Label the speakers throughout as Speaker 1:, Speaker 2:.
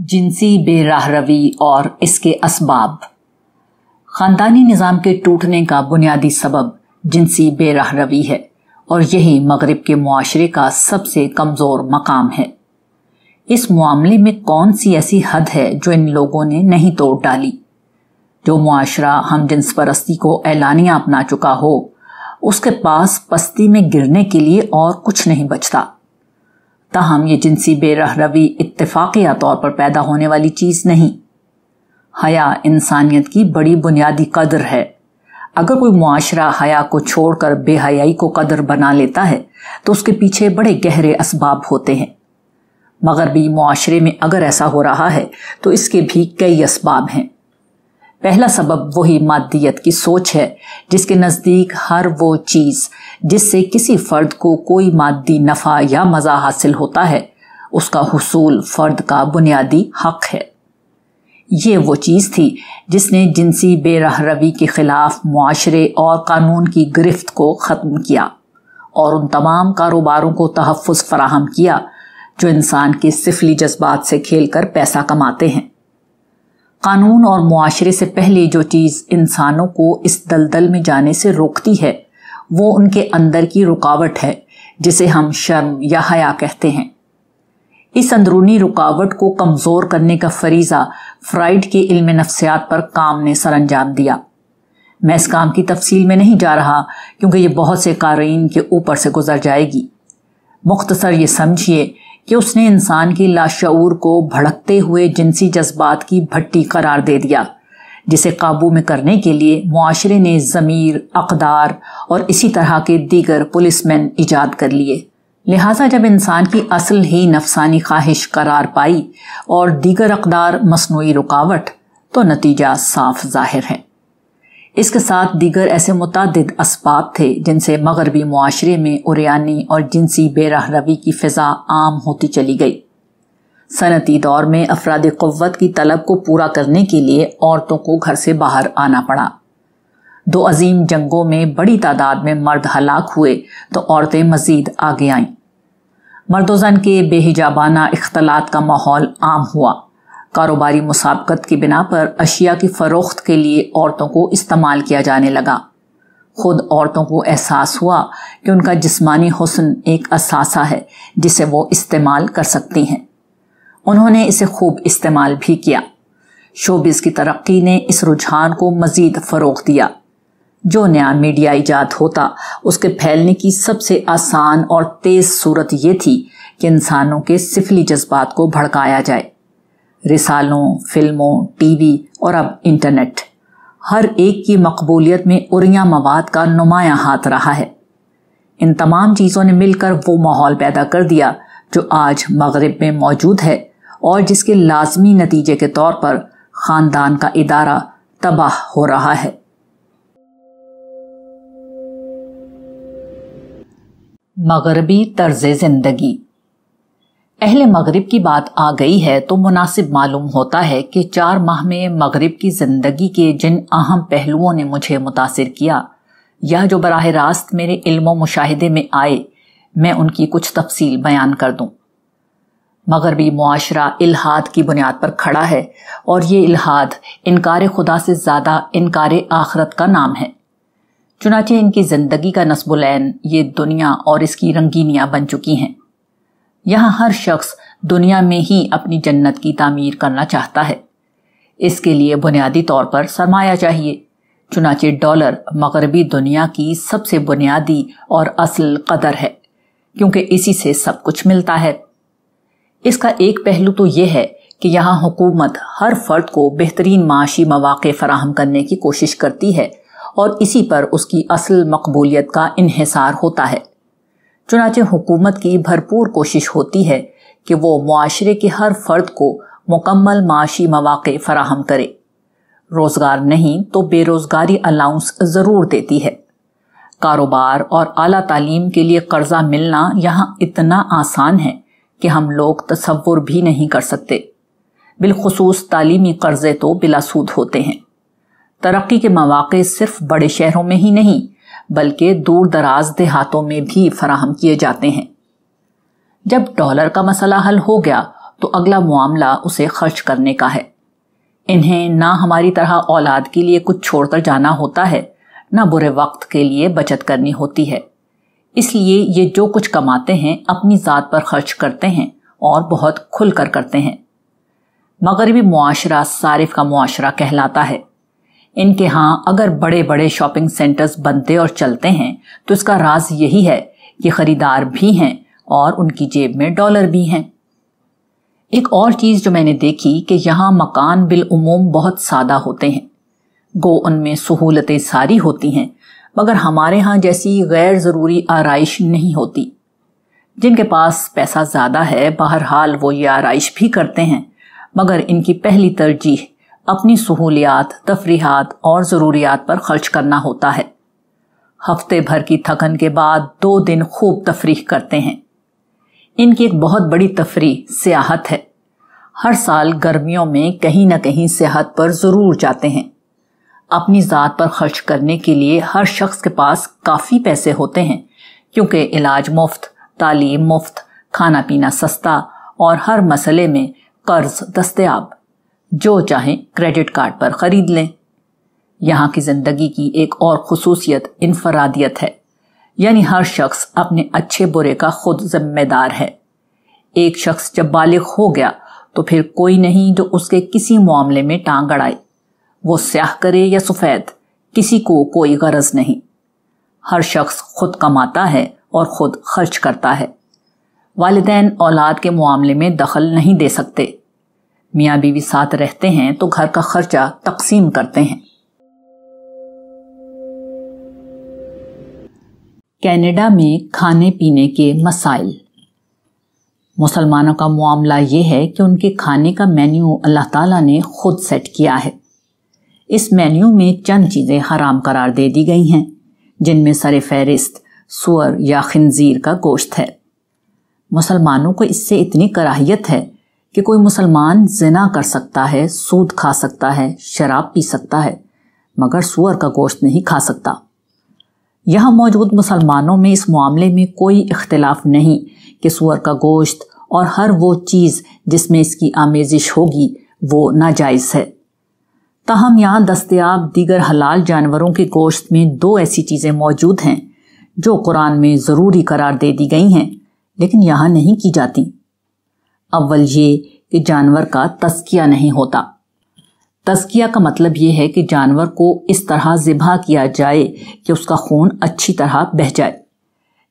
Speaker 1: जिनसी बेराहरवी रवी और इसके इसबाब ख़ानदानी निज़ाम के टूटने का बुनियादी सबब जिनसी बेराहरवी है और यही मगरब के माशरे का सबसे कमज़ोर मकाम है इस मामले में कौन सी ऐसी हद है जो इन लोगों ने नहीं तोड़ डाली जो मुआरा हम जिन्स परस्ती को ऐलानिया अपना चुका हो उसके पास पस्ती में गिरने के लिए और कुछ नहीं बचता ताहम ये जिनसी बेरह रवी इतफाक़िया तौर पर पैदा होने वाली चीज़ नहीं हया इंसानियत की बड़ी बुनियादी कदर है अगर कोई मुआशरा हया को छोड़कर बेहयाई को कदर बना लेता है तो उसके पीछे बड़े गहरे इसबाब होते हैं मगर भी माशरे में अगर ऐसा हो रहा है तो इसके भी कई असबाब हैं पहला सबब वही मादियत की सोच है जिसके नज़दीक हर वो चीज़ जिससे किसी फ़र्द को कोई मादी नफ़ा या मज़ा हासिल होता है उसका हसूल फ़र्द का बुनियादी हक है ये वो चीज़ थी जिसने जिनसी बेरहरवी के ख़िलाफ़ माशरे और कानून की गिरफ्त को ख़त्म किया और उन तमाम कारोबारों को तहफ़ फ़राहम किया जो इंसान के सिफली जज्बात से खेल कर पैसा कमाते हैं कानून और मुआशरे से पहले जो चीज़ इंसानों को इस दलदल में जाने से रोकती है वो उनके अंदर की रुकावट है जिसे हम शर्म या हया कहते हैं इस अंदरूनी रुकावट को कमज़ोर करने का फरीज़ा फ्राइड के इल्म नफ्सियात पर काम ने सर अंजाम दिया मैं इस काम की तफसील में नहीं जा रहा क्योंकि ये बहुत से कारीन के ऊपर से गुजर जाएगी मुख्तसर ये समझिए कि उसने इंसान की लाशूर को भड़कते हुए जिनसी जज्बात की भट्टी करार दे दिया जिसे काबू में करने के लिए माशरे ने ज़मीर अकदार और इसी तरह के दीगर पुलिसमैन ईजाद कर लिए लिहाजा जब इंसान की असल ही नफसानी ख्वाहिश करार पाई और दीगर अकदार मसनू रुकावट तो नतीजा साफ जाहिर है इसके साथ दीगर ऐसे मुतद इसबाब थे जिनसे मगरबी माशरे में उरियानी और जिनसी बेराह रवी की फ़िज़ा आम होती चली गई सनती दौर में अफराद क़वत की तलब को पूरा करने के लिए औरतों को घर से बाहर आना पड़ा दो अजीम जंगों में बड़ी तादाद में मर्द हलाक हुए तो औरतें मजीद आगे आईं मर्दोजन के बेहिजाबाना इख्तलात का माहौल आम हुआ कारोबारी मुसाबकत की बिना पर अशिया की फ़रोख्त के लिए औरतों को इस्तेमाल किया जाने लगा खुद औरतों को एहसास हुआ कि उनका जिस्मानी हुस्न एक असासा है जिसे वो इस्तेमाल कर सकती हैं उन्होंने इसे खूब इस्तेमाल भी किया शोबिज़ की तरक्की ने इस रुझान को मज़ीद फ़रोग दिया जो नया मीडिया ईजाद होता उसके फैलने की सबसे आसान और तेज़ सूरत यह थी कि इंसानों के सिफली जज्बात को भड़काया जाए रिसालों फिल्मों टीवी और अब इंटरनेट हर एक की मकबूलियत में उरिया मवाद का नुमाया हाथ रहा है इन तमाम चीज़ों ने मिलकर वो माहौल पैदा कर दिया जो आज मगरब में मौजूद है और जिसके लाजमी नतीजे के तौर पर ख़ानदान का इदारा तबाह हो रहा है मगरबी तर्ज ज़िंदगी अहल मगरब की बात आ गई है तो मुनासिब मालूम होता है कि चार माह में मगरब की ज़िंदगी के जिन अहम पहलुओं ने मुझे मुतासर किया या जो बरह रास्त मेरे इल्म मुशाहदे में आए मैं उनकी कुछ तफसील बयान कर दूँ मगरबी माशरा इलाहाद की बुनियाद पर खड़ा है और ये इलाहाद इनकार खुदा से ज़्यादा इनकार आखरत का नाम है चुनाचे इनकी ज़िंदगी का नसबुलैन ये दुनिया और इसकी रंगीनियाँ बन चुकी हैं यहाँ हर शख्स दुनिया में ही अपनी जन्नत की तामीर करना चाहता है इसके लिए बुनियादी तौर पर सरमाया चाहिए चुनाचे डॉलर मगरबी दुनिया की सबसे बुनियादी और असल कदर है क्योंकि इसी से सब कुछ मिलता है इसका एक पहलू तो यह है कि यहाँ हुकूमत हर फर्द को बेहतरीन माशी मौके फराहम करने की कोशिश करती है और इसी पर उसकी असल मकबूलियत का इहिसार होता है चुनाच हुकूमत की भरपूर कोशिश होती है कि वो माशरे के हर फर्द को मुकम्मल माशी मौाक़ फराहम करे रोज़गार नहीं तो बेरोज़गारी अलाउंस ज़रूर देती है कारोबार और अला तालीम के लिए कर्ज़ा मिलना यहाँ इतना आसान है कि हम लोग तस्वुर भी नहीं कर सकते बिलखसूस तालीमी कर्ज़े तो बिलासूद होते हैं तरक्की के मौाक़ सिर्फ बड़े शहरों में ही नहीं बल्कि दूर दराज देहातों में भी फराहम किए जाते हैं जब डॉलर का मसला हल हो गया तो अगला मामला उसे खर्च करने का है इन्हें ना हमारी तरह औलाद के लिए कुछ छोड़कर जाना होता है ना बुरे वक्त के लिए बचत करनी होती है इसलिए ये जो कुछ कमाते हैं अपनी ज़ात पर खर्च करते हैं और बहुत खुलकर करते हैं मगरबी माशरा सारिफ का माशरा कहलाता है इनके यहाँ अगर बड़े बड़े शॉपिंग सेंटर्स बनते और चलते हैं तो इसका राज यही है कि खरीदार भी हैं और उनकी जेब में डॉलर भी हैं एक और चीज़ जो मैंने देखी कि यहाँ मकान बिलूम बहुत सादा होते हैं गो उनमें सहूलतें सारी होती हैं मगर हमारे यहाँ जैसी गैर ज़रूरी आरइश नहीं होती जिनके पास पैसा ज़्यादा है बहरहाल वो ये आरइश भी करते हैं मगर इनकी पहली तरजीह अपनी सहूलियात तफरीहात और ज़रूरियात पर खर्च करना होता है हफ्ते भर की थकन के बाद दो दिन खूब तफरीह करते हैं इनकी एक बहुत बड़ी तफरी सियाहत है हर साल गर्मियों में कहीं ना कहीं सेहत पर ज़रूर जाते हैं अपनी ज़ात पर खर्च करने के लिए हर शख्स के पास काफ़ी पैसे होते हैं क्योंकि इलाज मुफ्त तालीम मुफ्त खाना पीना सस्ता और हर मसले में कर्ज दस्तयाब जो चाहें क्रेडिट कार्ड पर ख़रीद लें यहाँ की ज़िंदगी की एक और खसूसियत इनफरादियत है यानी हर शख्स अपने अच्छे बुरे का खुद जिम्मेदार है एक शख्स जब बालिग हो गया तो फिर कोई नहीं जो उसके किसी मामले में टांग अड़ाए वो स्याह करे या सफ़ेद किसी को कोई गरज नहीं हर शख्स खुद कमाता है और खुद खर्च करता है वालदेन औलाद के मामले में दखल नहीं दे सकते मियाँ बीवी साथ रहते हैं तो घर का खर्चा तकसीम करते हैं कनाडा में खाने पीने के मसाइल मुसलमानों का मामला ये है कि उनके खाने का मेन्यू अल्लाह ताला ने खुद सेट किया है इस मेन्यू में चंद चीज़ें हराम करार दे दी गई हैं जिनमें सर फहरिस्त सुअर या खनजीर का गोश्त है मुसलमानों को इससे इतनी कराहियत है कि कोई मुसलमान जिना कर सकता है सूद खा सकता है शराब पी सकता है मगर सुअर का गोश्त नहीं खा सकता यहाँ मौजूद मुसलमानों में इस मामले में कोई इख्तलाफ नहीं कि सुअर का गोश्त और हर वो चीज़ जिसमें इसकी आमेजिश होगी वो नाजायज़ है ताहम यहाँ दस्तियाब दीगर हलाल जानवरों के गोश्त में दो ऐसी चीज़ें मौजूद हैं जो कुरान में ज़रूरी करार दे दी गई हैं लेकिन यहाँ नहीं की जाती अव्वल ये कि जानवर का तस्किया नहीं होता तस्किया का मतलब यह है कि जानवर को इस तरह ज़िबा किया जाए कि उसका खून अच्छी तरह बह जाए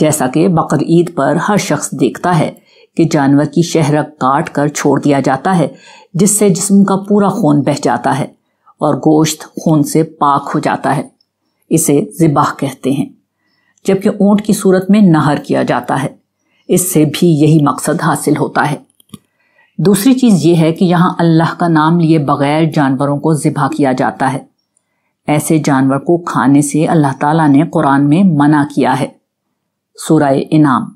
Speaker 1: जैसा कि बकर ईद पर हर शख्स देखता है कि जानवर की शहरक काट कर छोड़ दिया जाता है जिससे जिस्म का पूरा खून बह जाता है और गोश्त खून से पाक हो जाता है इसे ज़िबाह कहते हैं जबकि ऊंट की सूरत में नहर किया जाता है इससे भी यही मकसद हासिल होता है दूसरी चीज़ ये है कि यहाँ अल्लाह का नाम लिए बगैर जानवरों को ज़िबा किया जाता है ऐसे जानवर को खाने से अल्लाह ताला ने कुरान में मना किया है सूरह इनाम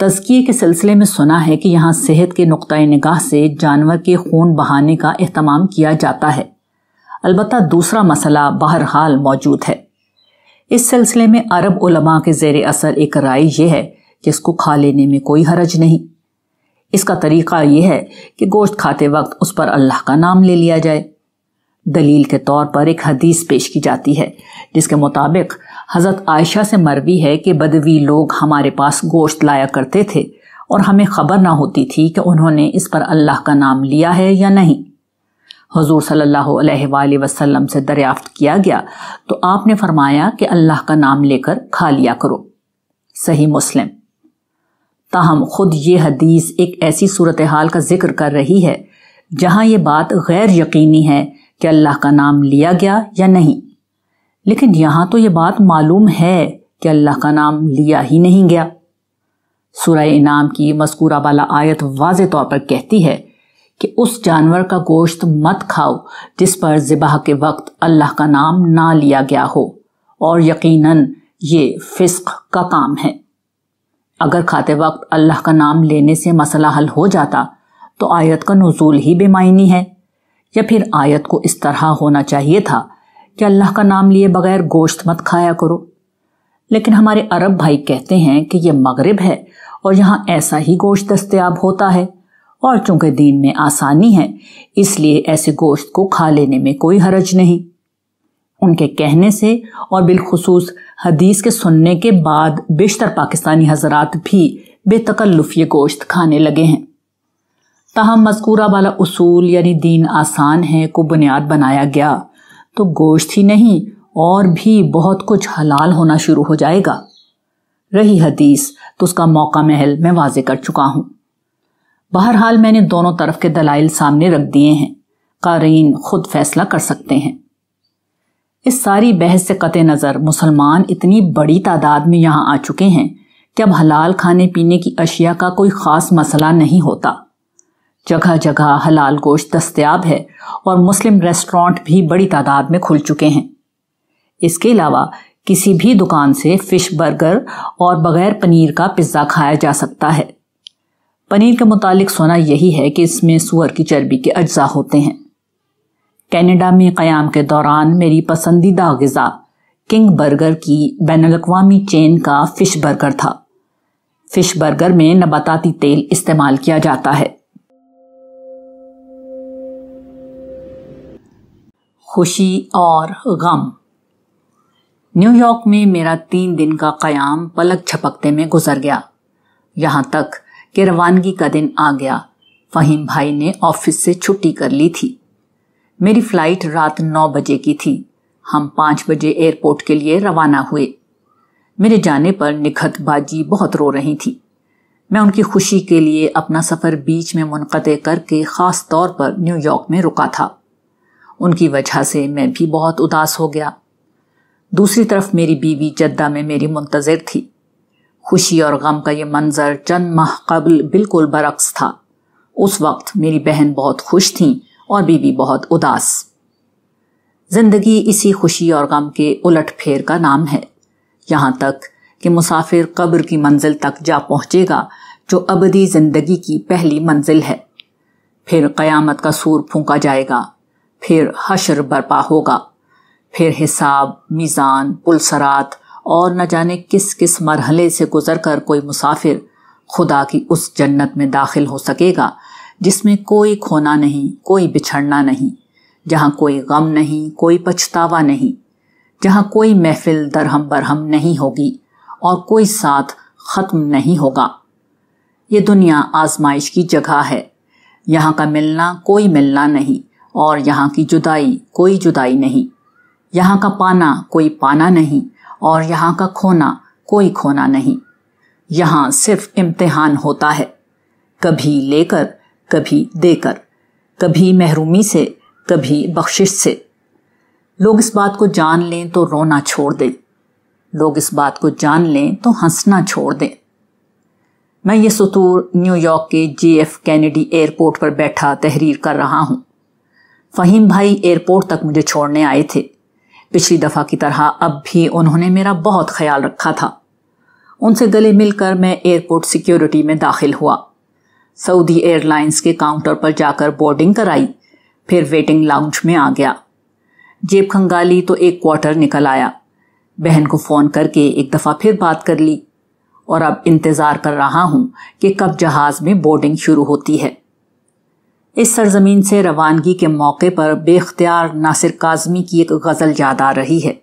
Speaker 1: तजकिए के सिलसिले में सुना है कि यहाँ सेहत के नुक़ निगाह से जानवर के खून बहाने का अहतमाम किया जाता है अलबत् दूसरा मसला बहरहाल मौजूद है इस सिलसिले में अरब उलमा के जेर असर एक राय यह है कि इसको खा लेने में कोई हरज नहीं इसका तरीक़ा यह है कि गोश्त खाते वक्त उस पर अल्लाह का नाम ले लिया जाए दलील के तौर पर एक हदीस पेश की जाती है जिसके मुताबिक हज़रत आयशा से मरवी है कि बदवी लोग हमारे पास गोश्त लाया करते थे और हमें खबर ना होती थी कि उन्होंने इस पर अल्लाह का नाम लिया है या नहीं हजूर सल्लल्लाहु अलैहि वसल्लम से दरियाफ्त किया गया तो आपने फरमाया कि अल्लाह का नाम लेकर खा लिया करो सही मुस्लिम ताहम खुद ये हदीस एक ऐसी सूरत हाल का जिक्र कर रही है जहाँ ये बात गैर यकीनी है कि अल्लाह का नाम लिया गया या नहीं लेकिन यहाँ तो ये बात मालूम है कि अल्लाह का नाम लिया ही नहीं गया सूरह इनाम की मस्कूरा वाला आयत वाज तौर पर कहती है कि उस जानवर का गोश्त मत खाओ जिस पर ज़िबाह के वक्त अल्लाह का नाम ना लिया गया हो और यकीनन ये फ़िस्क का काम है अगर खाते वक्त अल्लाह का नाम लेने से मसला हल हो जाता तो आयत का नजूल ही बेमायनी है या फिर आयत को इस तरह होना चाहिए था कि अल्लाह का नाम लिए बगैर गोश्त मत खाया करो लेकिन हमारे अरब भाई कहते हैं कि यह मगरब है और यहाँ ऐसा ही गोश्त दस्तियाब होता है और चूंकि दीन में आसानी है इसलिए ऐसे गोश्त को खा लेने में कोई हरज नहीं उनके कहने से और बिलखसूस हदीस के सुनने के बाद बेशतर पाकिस्तानी हजरात भी बेतकल्लुफ ये गोश्त खाने लगे हैं तहम मजकूरा वाला उसूल यानी दीन आसान है को बुनियाद बनाया गया तो गोश्त ही नहीं और भी बहुत कुछ हलाल होना शुरू हो जाएगा रही हदीस तो उसका मौका महल मैं वाजे कर चुका हूँ बहरहाल मैंने दोनों तरफ के दलाइल सामने रख दिए हैं कारीन खुद फैसला कर सकते हैं इस सारी बहस से कत नज़र मुसलमान इतनी बड़ी तादाद में यहाँ आ चुके हैं कि अब हलाल खाने पीने की अशिया का कोई ख़ास मसला नहीं होता जगह जगह हलाल गोश्त दस्तियाब है और मुस्लिम रेस्टोरेंट भी बड़ी तादाद में खुल चुके हैं इसके अलावा किसी भी दुकान से फिश बर्गर और बगैर पनीर का पिज्ज़ा खाया जा सकता है पनीर के मुतालिक सोना यही है कि इसमें सुअर की चर्बी के अज्जा होते हैं कैनेडा में क़याम के दौरान मेरी पसंदीदा गज़ा किंग बर्गर की बैन अवी चेन का फ़िश बर्गर था फ़िश बर्गर में नबाताती तेल इस्तेमाल किया जाता है खुशी और गम न्यूयॉर्क में मेरा तीन दिन का क़याम पलक छपकते में गुजर गया यहाँ तक कि रवानगी का दिन आ गया फ़हीम भाई ने ऑफिस से छुट्टी कर ली थी मेरी फ्लाइट रात नौ बजे की थी हम पांच बजे एयरपोर्ट के लिए रवाना हुए मेरे जाने पर निखत बाजी बहुत रो रही थी मैं उनकी खुशी के लिए अपना सफ़र बीच में मुनक़ करके ख़ास तौर पर न्यूयॉर्क में रुका था उनकी वजह से मैं भी बहुत उदास हो गया दूसरी तरफ मेरी बीवी जद्दा में मेरी मुंतज़र थी खुशी और गम का ये मंज़र चंद माह कबल बिल्कुल बरक्स था उस वक्त मेरी बहन बहुत खुश थी और बीवी बहुत उदास जिंदगी इसी खुशी और गम के उलट फेर का नाम है यहां तक कि मुसाफिर कब्र की मंजिल तक जा पहुंचेगा जो अबदी जिंदगी की पहली मंजिल है फिर कयामत का सूर फूंका जाएगा फिर हशर बर्पा होगा फिर हिसाब मीज़ान पुलसरात और न जाने किस किस मरहले से गुजर कर कोई मुसाफिर खुदा की उस जन्नत में दाखिल हो सकेगा जिसमें कोई खोना नहीं कोई बिछड़ना नहीं जहाँ कोई गम नहीं कोई पछतावा नहीं जहाँ कोई महफिल दरहम बरहम नहीं होगी और कोई साथ ख़त्म नहीं होगा ये दुनिया आजमाइश की जगह है यहाँ का मिलना कोई मिलना नहीं और यहाँ की जुदाई कोई जुदाई नहीं यहाँ का पाना कोई पाना नहीं और यहाँ का खोना कोई खोना नहीं यहाँ सिर्फ इम्तिहान होता है कभी लेकर कभी देकर कभी महरूमी से कभी बख्शिश से लोग इस बात को जान लें तो रोना छोड़ दें लोग इस बात को जान लें तो हंसना छोड़ दें मैं ये सतूर न्यूयॉर्क के जे एफ कैनेडी एयरपोर्ट पर बैठा तहरीर कर रहा हूँ फ़हीम भाई एयरपोर्ट तक मुझे छोड़ने आए थे पिछली दफ़ा की तरह अब भी उन्होंने मेरा बहुत ख्याल रखा था उनसे गले मिलकर मैं एयरपोर्ट सिक्योरिटी में दाखिल हुआ सऊदी एयरलाइंस के काउंटर पर जाकर बोर्डिंग कराई फिर वेटिंग लाउंज में आ गया जेब खंगाली तो एक क्वार्टर निकल आया बहन को फ़ोन करके एक दफ़ा फिर बात कर ली और अब इंतज़ार कर रहा हूं कि कब जहाज़ में बोर्डिंग शुरू होती है इस सरजमीन से रवानगी के मौके पर बेख्तियार नासिर काजमी की एक गज़ल याद आ रही है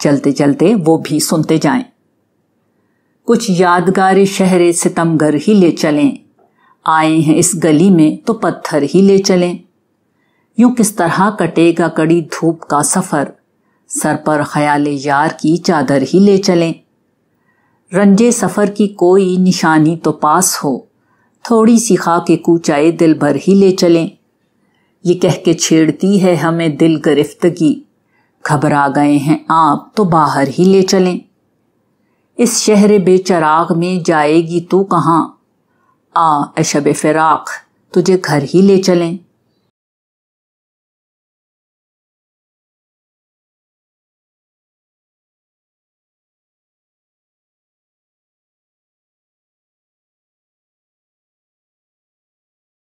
Speaker 1: चलते चलते वो भी सुनते जाएं। कुछ यादगार शहर सितमगर ही ले चलें आए हैं इस गली में तो पत्थर ही ले चलें यूं किस तरह कटेगा कड़ी धूप का सफ़र सर पर ख्याल यार की चादर ही ले चलें रंजे सफ़र की कोई निशानी तो पास हो थोड़ी सी खाके कूचाए दिल भर ही ले चलें ये कह के छेड़ती है हमें दिल गिरफ्तगी घबरा गए हैं आप तो बाहर ही ले चलें इस शहर बेचराग में जाएगी तू कहाँ आ अशब फिराक तुझे घर ही ले चलें